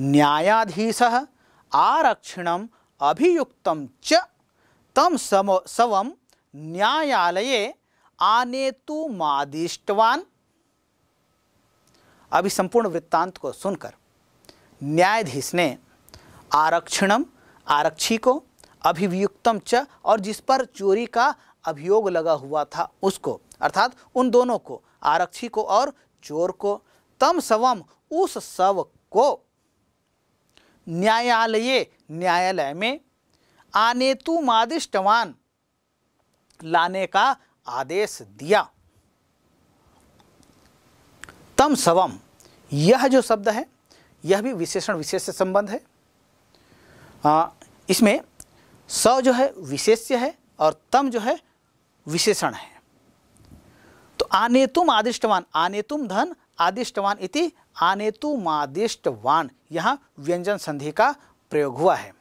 न्यायाधीश आरक्षण अभियुक्त च तम सम न्यायालय आने आनेतु मादिष्टवान अभी संपूर्ण वृत्तांत को सुनकर न्यायाधीश ने आरक्षणम आरक्षी को अभियुक्तम च और जिस पर चोरी का अभियोग लगा हुआ था उसको अर्थात उन दोनों को आरक्षी को और चोर को तम सवम उस शव को न्यायालय न्यायालय में आने तु मादिष्टवान लाने का आदेश दिया तम सवम यह जो शब्द है यह भी विशेषण विशेष से संबंध है आ, इसमें सव जो है विशेष्य है और तम जो है विशेषण है तो आनेतुम आदिष्टवान आनेतुम धन आदिष्टवान इति आनेतु वान यहाँ व्यंजन संधि का प्रयोग हुआ है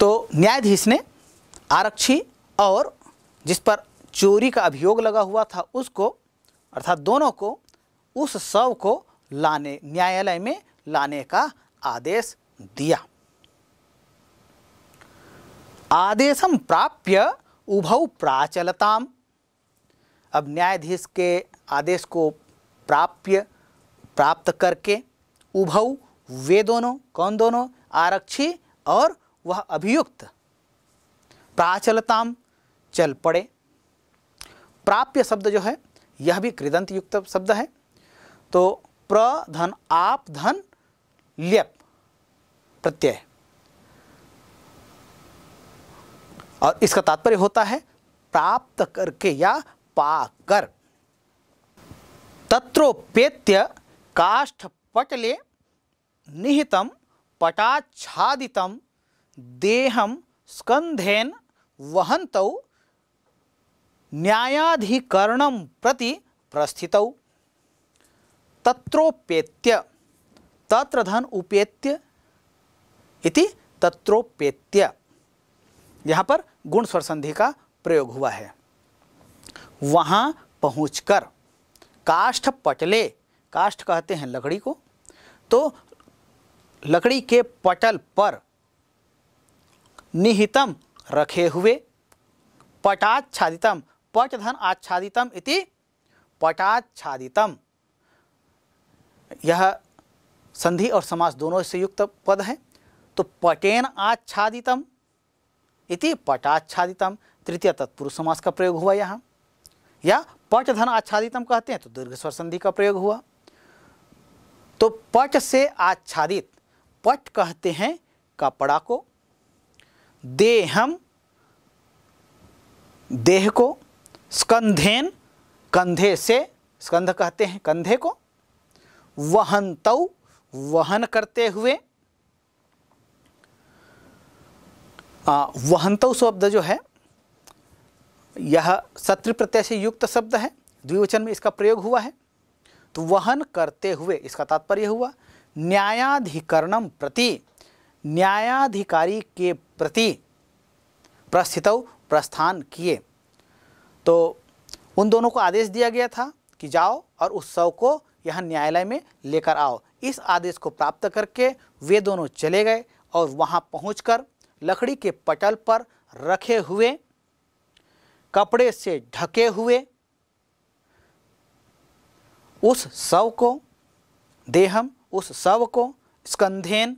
तो न्यायाधीश ने आरक्षी और जिस पर चोरी का अभियोग लगा हुआ था उसको अर्थात दोनों को उस शव को लाने न्यायालय में लाने का आदेश दिया आदेशम प्राप्य उभौ प्राचलताम अब न्यायाधीश के आदेश को प्राप्य प्राप्त करके उभ वे दोनों कौन दोनों आरक्षी और वह अभियुक्त प्राचलताम चल पड़े प्राप्य शब्द जो है यह भी कृदंत युक्त शब्द है तो प्र धन आप धन ल्यप प्रत्यय और इसका तात्पर्य होता है प्राप्त करके या पाकर तत्रोपेत्य काष्ठपटले निहितं पटाच्छादितं देहम स्कंधेन वहन्तौ न्यायाधिकरण प्रति प्रस्थितौ तत्रोपेत्य तत्र धन उपेत्य इति तत्रोपेत्य यहाँ पर गुण स्वर संधि का प्रयोग हुआ है वहाँ पहुँच कर काष्ठ पटले काष्ठ कहते हैं लकड़ी को तो लकड़ी के पटल पर निहितम रखे हुए पटाच्छादितम पटधन आच्छादितम इति पटाच्छादितम यह संधि और समास दोनों से युक्त पद है तो पटेन आच्छादितम इति पटाच्छादितम तृतीय तत्पुरुष समास का प्रयोग हुआ यहाँ या पच धन आच्छादितम कहते हैं तो दीर्घ स्वर संधि का प्रयोग हुआ तो पट से आच्छादित पट कहते हैं कपड़ा को देहम देह को स्कंधेन कंधे से स्कंध कहते हैं कंधे को वहनतौ वहन करते हुए वहनतौ शब्द जो है यह सत्र प्रत्यय से युक्त शब्द है द्विवचन में इसका प्रयोग हुआ है तो वहन करते हुए इसका तात्पर्य हुआ न्यायाधिकरणम प्रति न्यायाधिकारी के प्रति प्रस्थित प्रस्थान किए तो उन दोनों को आदेश दिया गया था कि जाओ और उस शव को यहाँ न्यायालय में लेकर आओ इस आदेश को प्राप्त करके वे दोनों चले गए और वहाँ पहुँच लकड़ी के पटल पर रखे हुए कपड़े से ढके हुए उस शव को देहम उस शव को स्कंधेन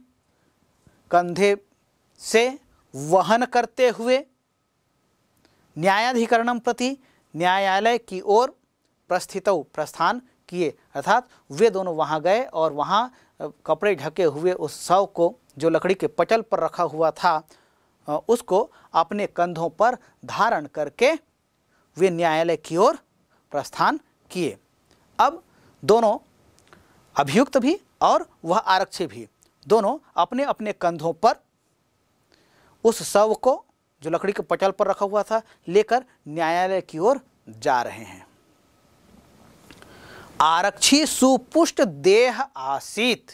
कंधे से वहन करते हुए न्यायाधिकरणम प्रति न्यायालय की ओर प्रस्थित प्रस्थान किए अर्थात वे दोनों वहां गए और वहां कपड़े ढके हुए उस शव को जो लकड़ी के पटल पर रखा हुआ था उसको अपने कंधों पर धारण करके वे न्यायालय की ओर प्रस्थान किए अब दोनों अभियुक्त भी और वह आरक्षी भी दोनों अपने अपने कंधों पर उस शव को जो लकड़ी के पटल पर रखा हुआ था लेकर न्यायालय की ओर जा रहे हैं आरक्षी सुपुष्ट देह आसीत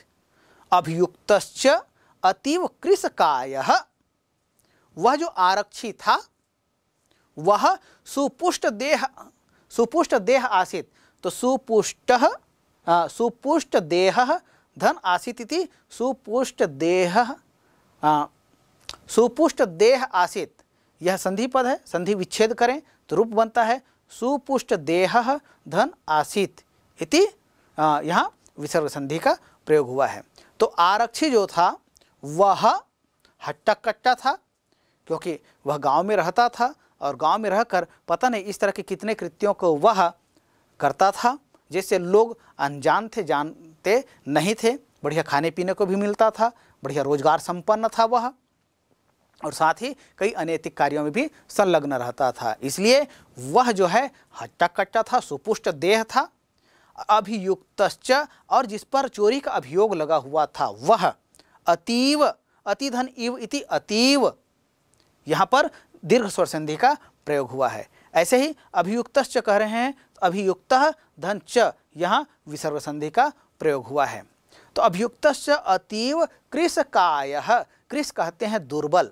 अभियुक्त अतीव कृषकाय वह जो आरक्षी था वह सुपुष्ट देह सुपुष्ट देह आसित तो सुपुष्ट सुपुष्ट देह धन आसित इति सुपुष्ट देह सुपुष्ट देह आसित यह संधि पद है संधि विच्छेद करें तो रूप बनता है सुपुष्ट देह धन आसित इति यहाँ विसर्ग संधि का प्रयोग हुआ है तो आरक्षी जो था वह हट्टा कट्टा था क्योंकि वह गांव में रहता था और गांव में रहकर पता नहीं इस तरह के कितने कृत्यों को वह करता था जिससे लोग अनजान थे जानते नहीं थे बढ़िया खाने पीने को भी मिलता था बढ़िया रोजगार संपन्न था वह और साथ ही कई अनैतिक कार्यों में भी संलग्न रहता था इसलिए वह जो है हट्टा कट्टा था सुपुष्ट देह था अभियुक्त और जिस पर चोरी का अभियोग लगा हुआ था वह अतीव अतिधन इव इति अतीव यहाँ पर दीर्घ स्वर संधि का प्रयोग हुआ है ऐसे ही अभियुक्त कह रहे हैं तो अभियुक्त धन च यहाँ विसर्ग संधि का प्रयोग हुआ है तो अभियुक्त अतीव कृष काय कृष कहते हैं दुर्बल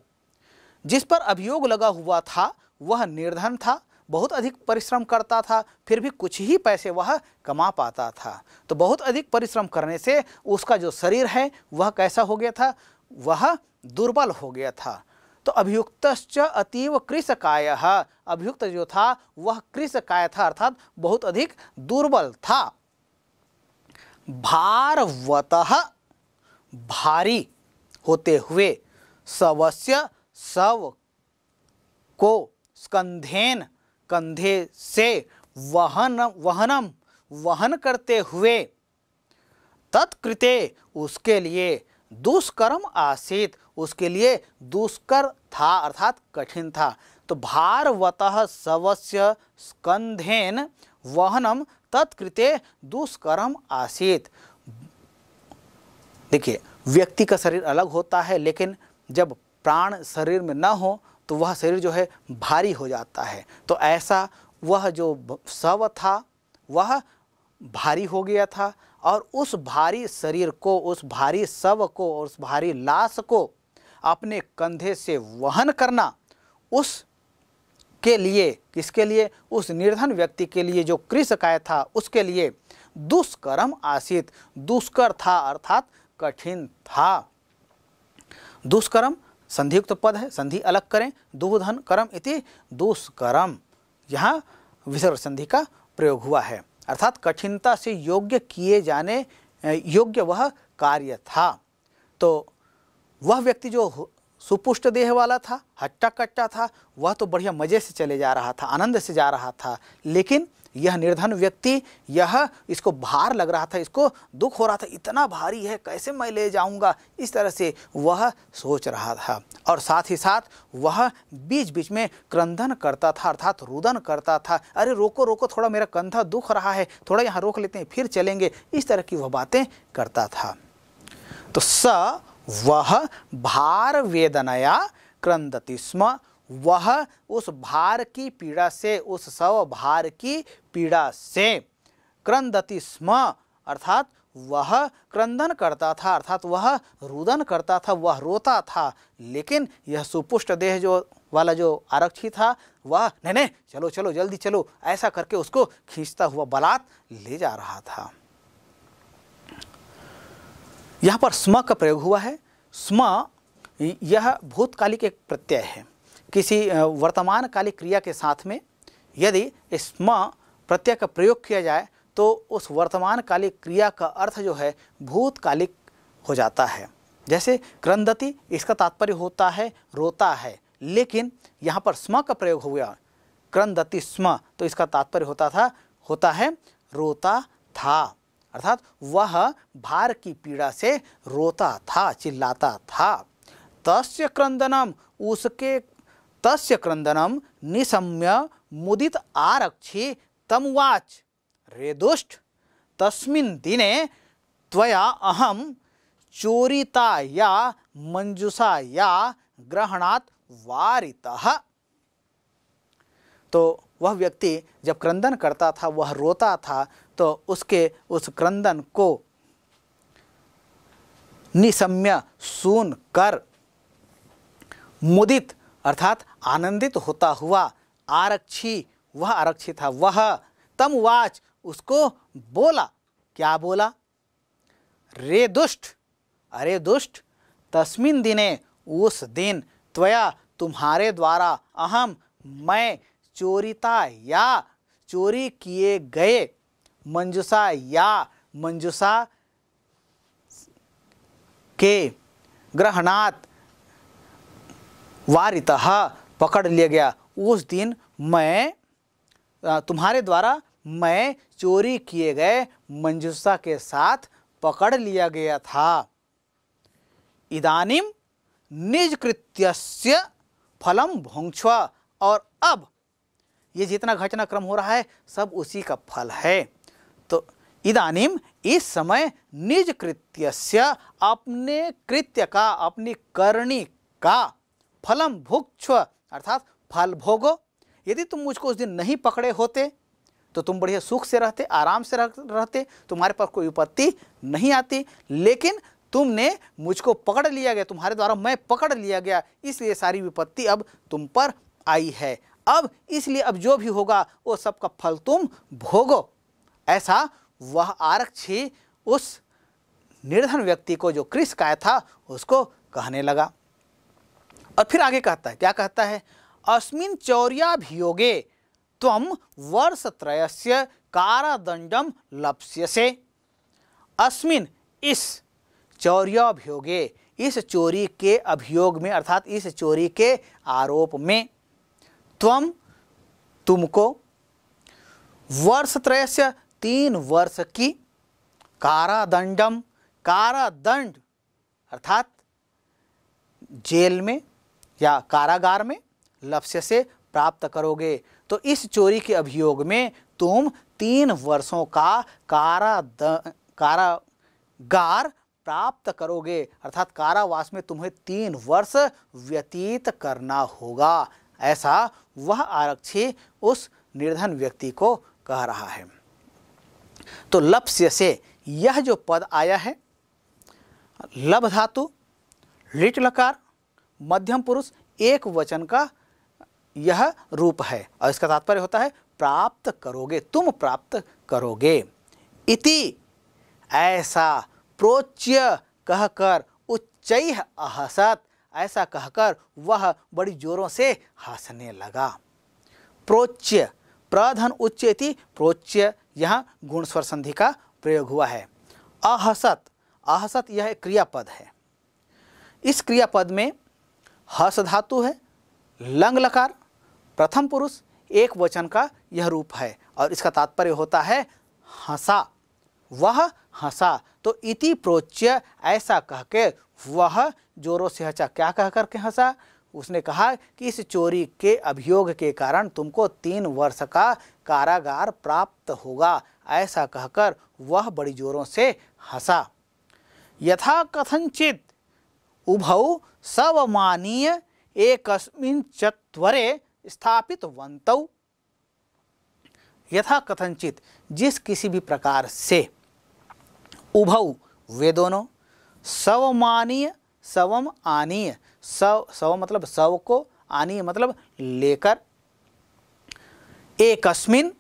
जिस पर अभियोग लगा हुआ था वह निर्धन था बहुत अधिक परिश्रम करता था फिर भी कुछ ही पैसे वह कमा पाता था तो बहुत अधिक परिश्रम करने से उसका जो शरीर है वह कैसा हो गया था वह दुर्बल हो गया था तो अभियुक्त अतीव कृषकाय अभियुक्त जो था वह कृषकाय था अर्थात बहुत अधिक दुर्बल था भारवत भारी होते हुए सवस्य सव को स्कंधेन कंधे से वहन वहनम वहन करते हुए तत्कृते उसके लिए दुष्कर्म आसित उसके लिए दुष्कर था अर्थात कठिन था तो भारवतः सवस्य स्कंधेन वहनम तत्कृते दुष्करम आसित देखिए व्यक्ति का शरीर अलग होता है लेकिन जब प्राण शरीर में न हो तो वह शरीर जो है भारी हो जाता है तो ऐसा वह जो शव था वह भारी हो गया था और उस भारी शरीर को उस भारी शव को और उस भारी लाश को अपने कंधे से वहन करना उस के लिए किसके लिए उस निर्धन व्यक्ति के लिए जो कृषकाय था उसके लिए दुष्कर्म आसित दुष्कर था अर्थात कठिन था दुष्कर्म संधियुक्त पद है संधि अलग करें दुधन कर्म इति दुष्कर्म यहाँ विसर्ग संधि का प्रयोग हुआ है अर्थात कठिनता से योग्य किए जाने योग्य वह कार्य था तो वह व्यक्ति जो सुपुष्ट देह वाला था हट्टा कट्टा था वह तो बढ़िया मज़े से चले जा रहा था आनंद से जा रहा था लेकिन यह निर्धन व्यक्ति यह इसको भार लग रहा था इसको दुख हो रहा था इतना भारी है कैसे मैं ले जाऊंगा इस तरह से वह सोच रहा था और साथ ही साथ वह बीच बीच में क्रंदन करता था अर्थात रुदन करता था अरे रोको रोको थोड़ा मेरा कंधा दुख रहा है थोड़ा यहाँ रोक लेते हैं फिर चलेंगे इस तरह की वह बातें करता था तो स वह भार वेदनया क्रंदति स्म वह उस भार की पीड़ा से उस सव भार की पीड़ा से क्रंदति स्म अर्थात वह क्रंदन करता था अर्थात वह रुदन करता था वह रोता था लेकिन यह सुपुष्ट देह जो वाला जो आरक्षी था वह नहीं नहीं चलो चलो जल्दी चलो ऐसा करके उसको खींचता हुआ बलात् ले जा रहा था यहाँ पर स्म का प्रयोग हुआ है स्म यह भूतकालिक एक प्रत्यय है किसी वर्तमान कालिक क्रिया के साथ में यदि स्म प्रत्यय का प्रयोग किया जाए तो उस वर्तमान कालिक क्रिया का अर्थ जो है भूतकालिक हो जाता है जैसे क्रंदति इसका तात्पर्य होता है रोता है लेकिन यहाँ पर स्म का प्रयोग हुआ क्रंदति स्म तो इसका तात्पर्य होता था होता है रोता था अर्थात वह भार की पीड़ा से रोता था चिल्लाता था तस्य क्रंदनम उसके तस्य क्रंदनम निशम्य मुदित आरक्षी तमवाच रे दुष्ट तस्मिन दिने त्वया अहम चोरिता या मंजुषा या ग्रहणात वारिता तो वह व्यक्ति जब क्रंदन करता था वह रोता था तो उसके उस क्रंदन को निसम्य सुन कर मुदित अर्थात आनंदित होता हुआ आरक्षी वह आरक्षी था वह तम वाच उसको बोला क्या बोला रे दुष्ट अरे दुष्ट तस्मिन दिने उस दिन त्वया तुम्हारे द्वारा अहम मैं चोरिता या चोरी किए गए मंजुषा या मंजुषा के ग्रहणात वारित पकड़ लिया गया उस दिन मैं तुम्हारे द्वारा मैं चोरी किए गए मंजुषा के साथ पकड़ लिया गया था इदानिम निजकृत्यस्य फलम भोंक्ष और अब ये जितना घटनाक्रम हो रहा है सब उसी का फल है इदानीम इस समय निज कृत्य अपने कृत्य का अपनी करणी का फलम भुक्ष अर्थात फल भोगो यदि तुम मुझको उस दिन नहीं पकड़े होते तो तुम बढ़िया सुख से रहते आराम से रहते तुम्हारे पास कोई विपत्ति नहीं आती लेकिन तुमने मुझको पकड़ लिया गया तुम्हारे द्वारा मैं पकड़ लिया गया इसलिए सारी विपत्ति अब तुम पर आई है अब इसलिए अब जो भी होगा वो सबका फल तुम भोगो ऐसा वह आरक्षी उस निर्धन व्यक्ति को जो क्रिस काय था उसको कहने लगा और फिर आगे कहता है क्या कहता है अस्मिन चौर्याभियोगे तम वर्षत्रयस्य कारादंडम लप्स्यसे अस्मिन इस चौर्याभियोगे इस चोरी के अभियोग में अर्थात इस चोरी के आरोप में तम तुमको वर्षत्रयस्य तीन वर्ष की कारादंडम कारादंड अर्थात जेल में या कारागार में लक्ष्य से प्राप्त करोगे तो इस चोरी के अभियोग में तुम तीन वर्षों का कारा द, कारागार प्राप्त करोगे अर्थात कारावास में तुम्हें तीन वर्ष व्यतीत करना होगा ऐसा वह आरक्षी उस निर्धन व्यक्ति को कह रहा है तो लप्स्य से यह जो पद आया है लब धातु लिट लकार मध्यम पुरुष एक वचन का यह रूप है और इसका तात्पर्य होता है प्राप्त करोगे तुम प्राप्त करोगे इति ऐसा प्रोच्य कहकर उच्च अहसत ऐसा कहकर वह बड़ी जोरों से हंसने लगा प्रोच्य प्रधन उच्चेति प्रोच्य यहाँ गुण स्वर संधि का प्रयोग हुआ है अहसत अहसत यह क्रियापद है इस क्रियापद में हस धातु है लंग लकार प्रथम पुरुष एक वचन का यह रूप है और इसका तात्पर्य होता है हंसा वह हंसा तो इति प्रोच्य ऐसा कह के वह जोरों से हंसा क्या कह करके हंसा उसने कहा कि इस चोरी के अभियोग के कारण तुमको तीन वर्ष का कारागार प्राप्त होगा ऐसा कहकर वह बड़ी जोरों से हंसा यथा कथनचित उभौ सवमानीय एकस्मिन् चत्वरे वंत यथा कथनचित जिस किसी भी प्रकार से उभौ वे दोनों सवमानीय सवम आनीय सव सव मतलब सव को आनी मतलब लेकर एकस्मिन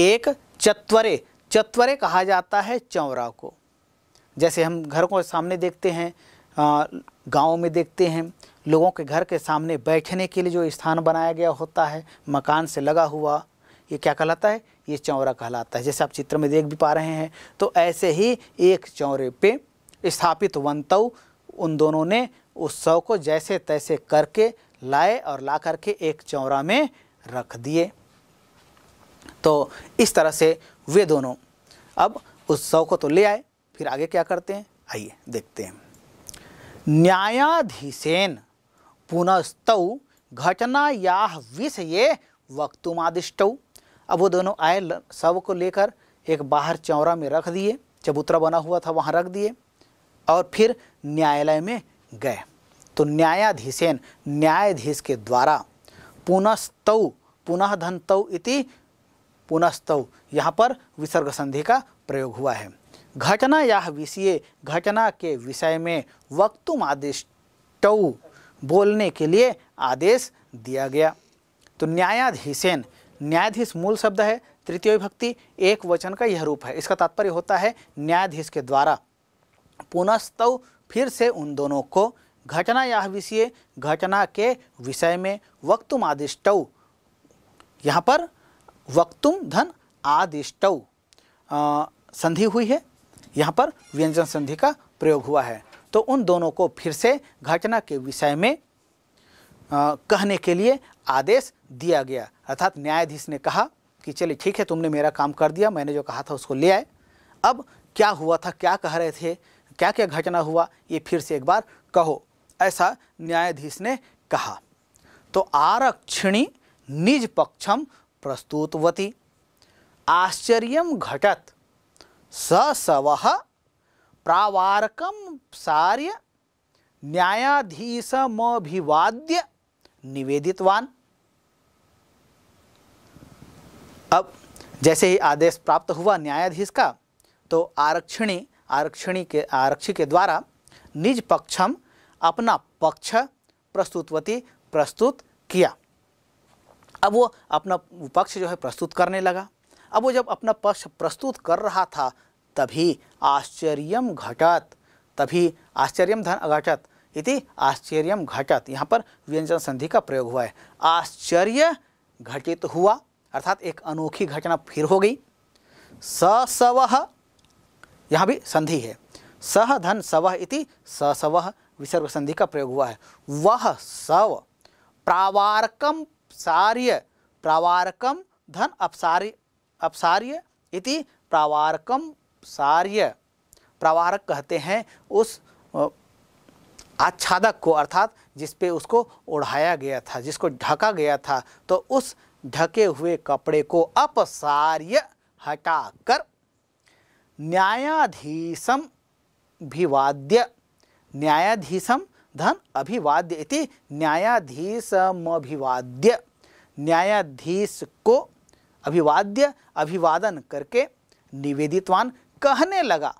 एक चत्वरे चत्वरे कहा जाता है चौरा को जैसे हम घर को सामने देखते हैं गाँव में देखते हैं लोगों के घर के सामने बैठने के लिए जो स्थान बनाया गया होता है मकान से लगा हुआ ये क्या कहलाता है ये चौरा कहलाता है जैसे आप चित्र में देख भी पा रहे हैं तो ऐसे ही एक चौरे पे स्थापित वंतव उन दोनों ने उस शव को जैसे तैसे करके लाए और ला करके एक चौरा में रख दिए तो इस तरह से वे दोनों अब उस शव को तो ले आए फिर आगे क्या करते हैं आइए देखते हैं न्यायाधीशेन पुनस्तव घटना या विषय वक्तुमादिष्ट अब वो दोनों आए शव को लेकर एक बाहर चौरा में रख दिए चबूतरा बना हुआ था वहाँ रख दिए और फिर न्यायालय में गए तो न्यायाधीशेन न्यायाधीश के द्वारा पुनस्तव पुनः धनतव इति पुनस्तव यहाँ पर विसर्ग संधि का प्रयोग हुआ है घटना या विषय घटना के विषय में वक्तुम आदेश बोलने के लिए आदेश दिया गया तो न्यायाधीशेन न्यायाधीश मूल शब्द है तृतीय विभक्ति एक वचन का यह रूप है इसका तात्पर्य होता है न्यायाधीश के द्वारा पुनस्तव फिर से उन दोनों को घटना या विषय घटना के विषय में वक्तुम आदिष्ट यहाँ पर वक्तुम धन आदिष्ट संधि हुई है यहाँ पर व्यंजन संधि का प्रयोग हुआ है तो उन दोनों को फिर से घटना के विषय में आ, कहने के लिए आदेश दिया गया अर्थात न्यायाधीश ने कहा कि चलिए ठीक है तुमने मेरा काम कर दिया मैंने जो कहा था उसको ले आए अब क्या हुआ था क्या कह रहे थे क्या क्या घटना हुआ ये फिर से एक बार कहो ऐसा न्यायाधीश ने कहा तो आरक्षिणी निज पक्षम प्रस्तुतवती आश्चर्य घटत सव प्रावारक सार्य न्यायाधीशमिवाद्य निवेदितवान अब जैसे ही आदेश प्राप्त हुआ न्यायाधीश का तो आरक्षिणी आरक्षणी के आरक्षी के द्वारा निज पक्षम अपना पक्ष प्रस्तुतवती प्रस्तुत किया अब वो अपना पक्ष जो है प्रस्तुत करने लगा अब वो जब अपना पक्ष प्रस्तुत कर रहा था तभी आश्चर्यम घटत तभी आश्चर्यम धन घटत इति आश्चर्यम घटत यहाँ पर व्यंजन संधि का प्रयोग हुआ है आश्चर्य घटित हुआ अर्थात एक अनोखी घटना फिर हो गई ससव यहाँ भी संधि है सह धन सवह इति सवह विसर्ग संधि का प्रयोग हुआ है वह सव प्रावारकम सार्य प्रावारकम धन अपसार्य अपसार्य इति प्रावारकम सार्य प्रावारक कहते हैं उस आच्छादक को अर्थात जिस पे उसको ओढ़ाया गया था जिसको ढका गया था तो उस ढके हुए कपड़े को अपसार्य हटाकर न्यायाधीशम भिवाद्य न्यायाधीशम धन अभिवाद्य इति अभिवाद्य न्यायाधीश को अभिवाद्य अभिवादन करके निवेदितवान कहने लगा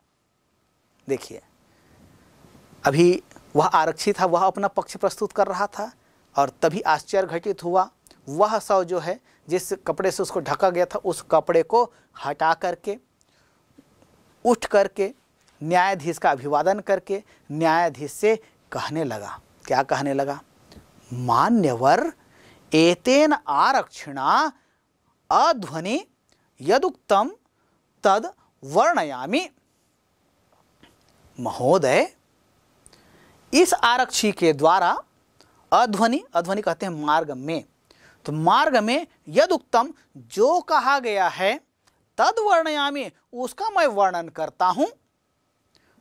देखिए अभी वह आरक्षित था वह अपना पक्ष प्रस्तुत कर रहा था और तभी आश्चर्य घटित हुआ वह सौ जो है जिस कपड़े से उसको ढका गया था उस कपड़े को हटा करके उठ करके न्यायाधीश का अभिवादन करके न्यायाधीश से कहने लगा क्या कहने लगा मान्यवर एतेन आरक्षिणा अध्वनि यदुक्तम तद वर्णयामी महोदय इस आरक्षी के द्वारा अध्वनि अध्वनि कहते हैं मार्ग में तो मार्ग में यदुक्तम जो कहा गया है तद वर्णयामी उसका मैं वर्णन करता हूँ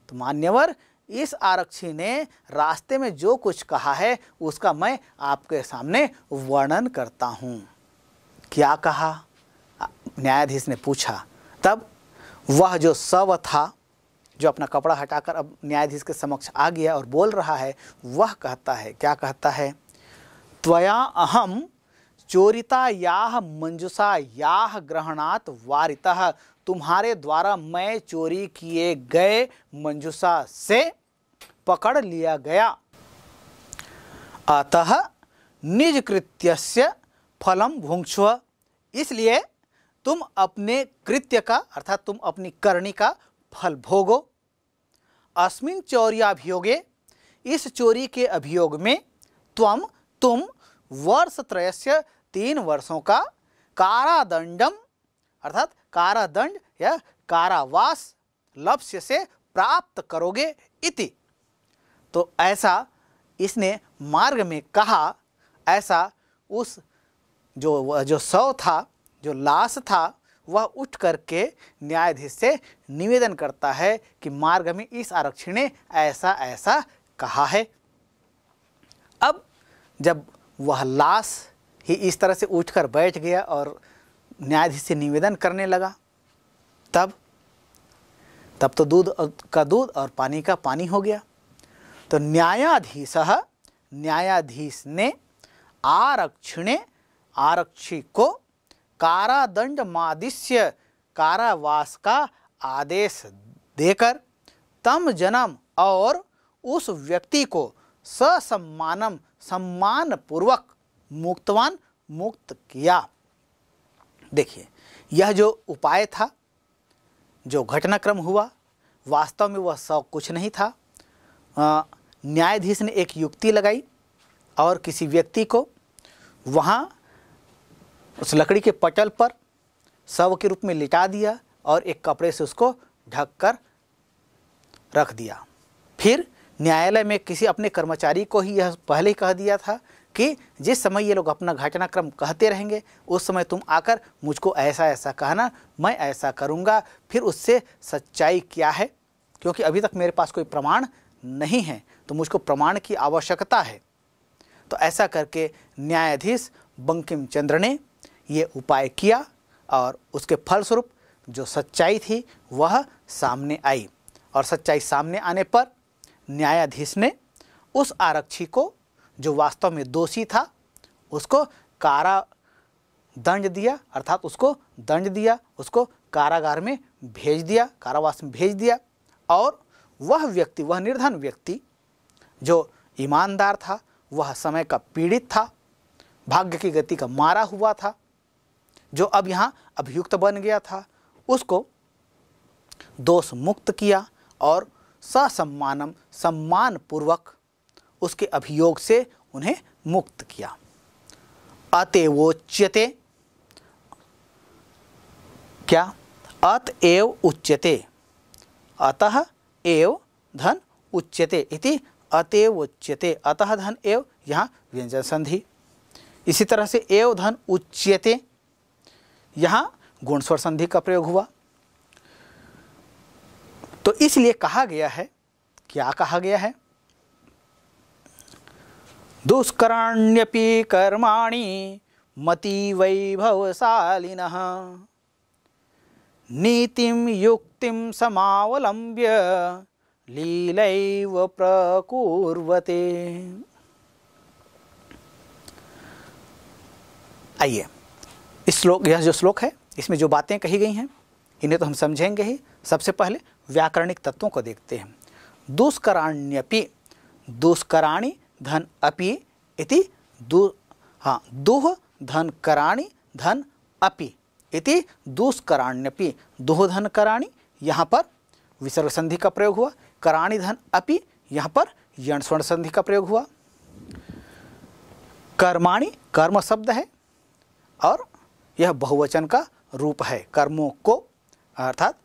तो मान्यवर इस आरक्षी ने रास्ते में जो कुछ कहा है उसका मैं आपके सामने वर्णन करता हूँ क्या कहा न्यायाधीश ने पूछा तब वह जो सव था जो अपना कपड़ा हटाकर अब न्यायाधीश के समक्ष आ गया और बोल रहा है वह कहता है क्या कहता है त्वया अहम चोरिता याह मंजुषा याह ग्रहणात वारिता तुम्हारे द्वारा मैं चोरी किए गए मंजुषा से पकड़ लिया गया अतः निज कृत्य फलम भुंक्ष इसलिए तुम अपने कृत्य का अर्थात तुम अपनी करणी का फल भोगो अस्मिन चौरियाभियोगे इस चोरी के अभियोग में त्वम तुम वर्ष त्रयस्य तीन वर्षों का कारादंडम अर्थात कारादंड या कारावास लक्ष्य से प्राप्त करोगे इति तो ऐसा इसने मार्ग में कहा ऐसा उस जो जो शव था जो लाश था वह उठ करके न्यायाधीश से निवेदन करता है कि मार्ग में इस आरक्षी ने ऐसा ऐसा कहा है अब जब वह लाश ही इस तरह से उठकर बैठ गया और न्यायाधीश से निवेदन करने लगा तब तब तो दूध का दूध और पानी का पानी हो गया तो न्यायाधीश न्यायाधीश ने आरक्षणे आरक्षी को कारादंड मादिश्य कारावास का आदेश देकर तम जन्म और उस व्यक्ति को ससम्मानम सम्मानपूर्वक मुक्तवान मुक्त किया देखिए यह जो उपाय था जो घटनाक्रम हुआ वास्तव में वह सब कुछ नहीं था न्यायाधीश ने एक युक्ति लगाई और किसी व्यक्ति को वहाँ उस लकड़ी के पटल पर शव के रूप में लिटा दिया और एक कपड़े से उसको ढककर रख दिया फिर न्यायालय में किसी अपने कर्मचारी को ही यह पहले कह दिया था कि जिस समय ये लोग अपना घटनाक्रम कहते रहेंगे उस समय तुम आकर मुझको ऐसा ऐसा कहना मैं ऐसा करूँगा फिर उससे सच्चाई क्या है क्योंकि अभी तक मेरे पास कोई प्रमाण नहीं है तो मुझको प्रमाण की आवश्यकता है तो ऐसा करके न्यायाधीश बंकिम चंद्र ने ये उपाय किया और उसके फलस्वरूप जो सच्चाई थी वह सामने आई और सच्चाई सामने आने पर न्यायाधीश ने उस आरक्षी को जो वास्तव में दोषी था उसको कारा दंड दिया अर्थात उसको दंड दिया उसको कारागार में भेज दिया कारावास में भेज दिया और वह व्यक्ति वह निर्धन व्यक्ति जो ईमानदार था वह समय का पीड़ित था भाग्य की गति का मारा हुआ था जो अब यहाँ अभियुक्त बन गया था उसको दोष मुक्त किया और ससम्मानम सम्मानपूर्वक उसके अभियोग से उन्हें मुक्त किया अतएवोच्यते क्या अतएव उच्यते अतः एव धन उच्यते इति अतएव उच्यते अतः धन एव यहाँ व्यंजन संधि इसी तरह से एव धन उच्यते यहाँ गुणस्वर संधि का प्रयोग हुआ तो इसलिए कहा गया है क्या कहा गया है दुष्कराण्यपि कर्माणि मती वैभवशालिन नीति युक्ति समावलंब्य लीलैव प्रकूर्वते आइए इस श्लोक यह जो श्लोक है इसमें जो बातें कही गई हैं इन्हें तो हम समझेंगे ही सबसे पहले व्याकरणिक तत्वों को देखते हैं दुष्कराण्यपि दुष्कराणी धन अपि इति दु हाँ दुह धन कराणी धन अपि इति दुष्कराण्यपि दुह धन कराणी यहाँ पर विसर्ग संधि का प्रयोग हुआ कराणी धन अपि यहाँ पर यण स्वर्ण संधि का प्रयोग हुआ कर्माणि कर्म शब्द है और यह बहुवचन का रूप है कर्मों को अर्थात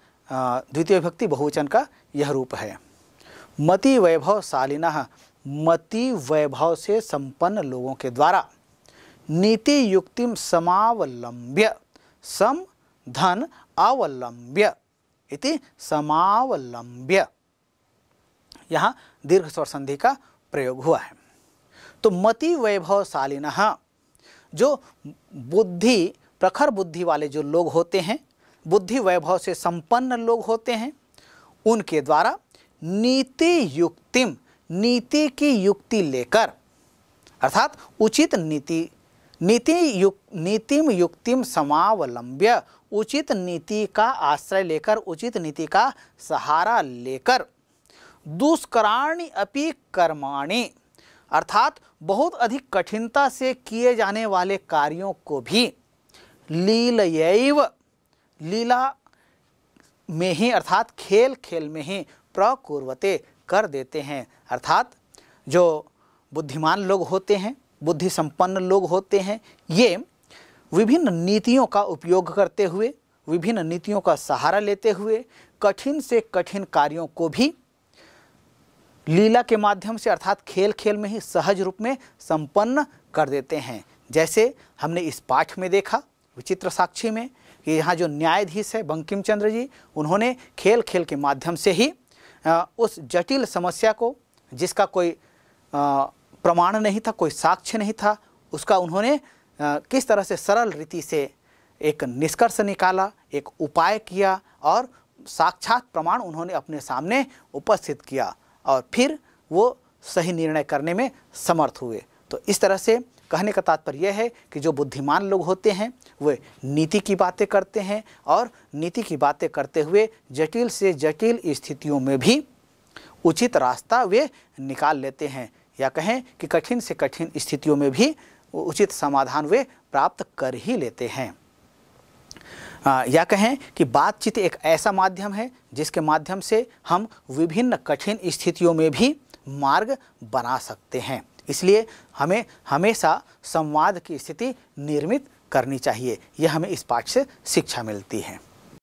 द्वितीय विभक्ति बहुवचन का यह रूप है मति वैभवशालिना मति वैभव से संपन्न लोगों के द्वारा नीति युक्तिम समावलंब्य सम धन अवलंब्य इति समावलंब्य यहाँ दीर्घ स्वर संधि का प्रयोग हुआ है तो मति वैभवशालीन जो बुद्धि प्रखर बुद्धि वाले जो लोग होते हैं बुद्धि वैभव से संपन्न लोग होते हैं उनके द्वारा नीति युक्तिम नीति की युक्ति लेकर अर्थात उचित नीति नीति युक नीतिम युक्तिम समावलंब्य उचित नीति का आश्रय लेकर उचित नीति का सहारा लेकर दुष्कराणि अपि कर्माणि अर्थात बहुत अधिक कठिनता से किए जाने वाले कार्यों को भी लील लीला में ही अर्थात खेल खेल में ही प्रकुर्वते कर देते हैं अर्थात जो बुद्धिमान लोग होते हैं बुद्धि संपन्न लोग होते हैं ये विभिन्न नीतियों का उपयोग करते हुए विभिन्न नीतियों का सहारा लेते हुए कठिन से कठिन कार्यों को भी लीला के माध्यम से अर्थात खेल खेल में ही सहज रूप में संपन्न कर देते हैं जैसे हमने इस पाठ में देखा विचित्र साक्षी में कि यहाँ जो न्यायाधीश है बंकिम चंद्र जी उन्होंने खेल खेल के माध्यम से ही उस जटिल समस्या को जिसका कोई प्रमाण नहीं था कोई साक्ष्य नहीं था उसका उन्होंने किस तरह से सरल रीति से एक निष्कर्ष निकाला एक उपाय किया और साक्षात प्रमाण उन्होंने अपने सामने उपस्थित किया और फिर वो सही निर्णय करने में समर्थ हुए तो इस तरह से कहने का तात्पर्य यह है कि जो बुद्धिमान लोग होते हैं वे नीति की बातें करते हैं और नीति की बातें करते हुए जटिल से जटिल स्थितियों में भी उचित रास्ता वे निकाल लेते हैं या कहें कि कठिन से कठिन स्थितियों में भी उचित समाधान वे प्राप्त कर ही लेते हैं आ, या कहें कि बातचीत एक ऐसा माध्यम है जिसके माध्यम से हम विभिन्न कठिन स्थितियों में भी मार्ग बना सकते हैं इसलिए हमें हमेशा संवाद की स्थिति निर्मित करनी चाहिए यह हमें इस पाठ से शिक्षा मिलती है